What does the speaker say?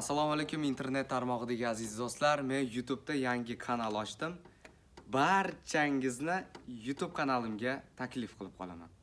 assalomu alaykum internet tarmog'idagi aziz do'stlar men youtubeda yangi kanal ochdim barchangizni youtube kanalimga taklif qilib qolaman